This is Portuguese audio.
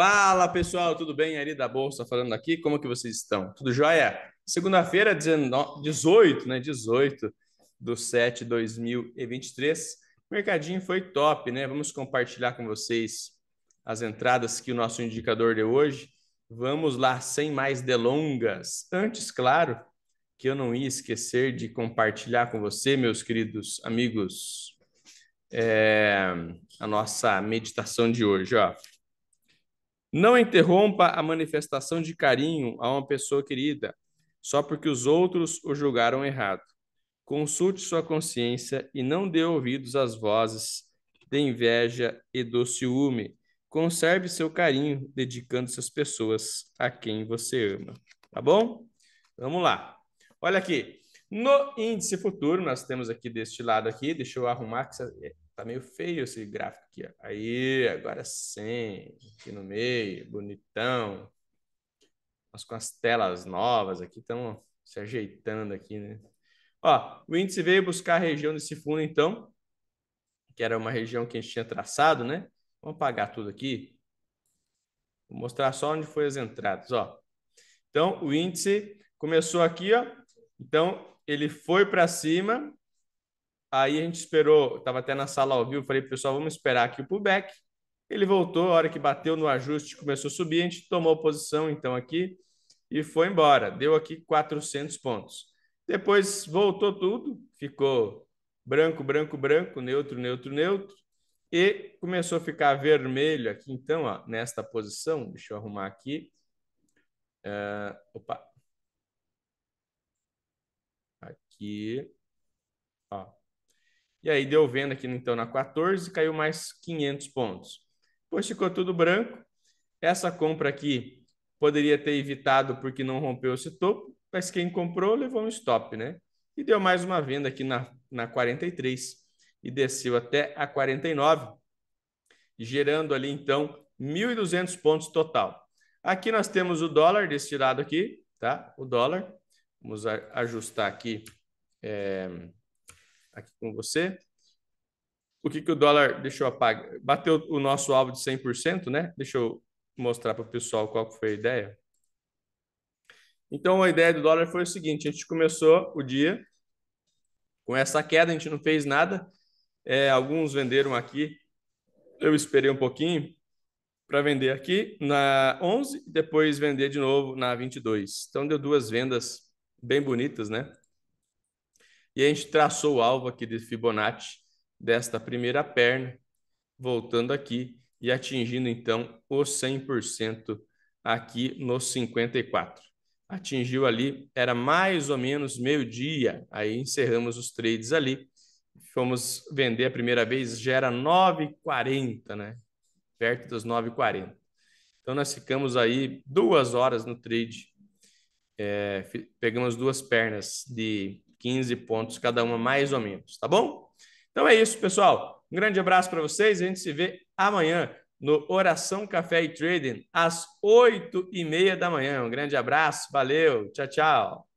Fala pessoal, tudo bem? Ari da Bolsa falando aqui, como que vocês estão? Tudo jóia? Segunda-feira, 18, né? 18 do 7 de 2023. O mercadinho foi top, né? Vamos compartilhar com vocês as entradas que o nosso indicador deu hoje. Vamos lá, sem mais delongas. Antes, claro, que eu não ia esquecer de compartilhar com você, meus queridos amigos, é... a nossa meditação de hoje, ó. Não interrompa a manifestação de carinho a uma pessoa querida, só porque os outros o julgaram errado. Consulte sua consciência e não dê ouvidos às vozes de inveja e do ciúme. Conserve seu carinho, dedicando-se às pessoas a quem você ama. Tá bom? Vamos lá. Olha aqui. No índice futuro, nós temos aqui deste lado aqui, deixa eu arrumar que tá meio feio esse gráfico aqui. Ó. Aí, agora sim, aqui no meio, bonitão. Nós com as telas novas aqui, estão se ajeitando aqui, né? Ó, o índice veio buscar a região desse fundo, então, que era uma região que a gente tinha traçado, né? Vamos apagar tudo aqui. Vou mostrar só onde foi as entradas, ó. Então, o índice começou aqui, ó. Então, ele foi para cima, Aí a gente esperou, estava até na sala ao vivo, falei, pessoal, vamos esperar aqui o pullback. Ele voltou, a hora que bateu no ajuste, começou a subir, a gente tomou posição então aqui e foi embora. Deu aqui 400 pontos. Depois voltou tudo, ficou branco, branco, branco, neutro, neutro, neutro e começou a ficar vermelho aqui então, ó, nesta posição. Deixa eu arrumar aqui. Uh, opa. Aqui. Ó, e aí deu venda aqui então na 14, caiu mais 500 pontos. Depois ficou tudo branco. Essa compra aqui poderia ter evitado porque não rompeu esse topo, mas quem comprou levou um stop, né? E deu mais uma venda aqui na, na 43 e desceu até a 49, gerando ali então 1.200 pontos total. Aqui nós temos o dólar desse lado aqui, tá? O dólar. Vamos ajustar aqui. É aqui com você. O que, que o dólar deixou apagar? Bateu o nosso alvo de 100%, né? Deixa eu mostrar para o pessoal qual foi a ideia. Então, a ideia do dólar foi o seguinte: a gente começou o dia com essa queda, a gente não fez nada. É, alguns venderam aqui, eu esperei um pouquinho para vender aqui na 11 e depois vender de novo na 22. Então, deu duas vendas bem bonitas, né? E a gente traçou o alvo aqui de Fibonacci desta primeira perna, voltando aqui e atingindo então o 100% aqui nos 54. Atingiu ali, era mais ou menos meio-dia, aí encerramos os trades ali. Fomos vender a primeira vez, já era 9,40, né? Perto das 9,40. Então nós ficamos aí duas horas no trade. É, pegamos duas pernas de 15 pontos cada uma, mais ou menos, tá bom? Então é isso, pessoal. Um grande abraço para vocês. A gente se vê amanhã no Oração Café e Trading, às 8 e meia da manhã. Um grande abraço, valeu, tchau, tchau.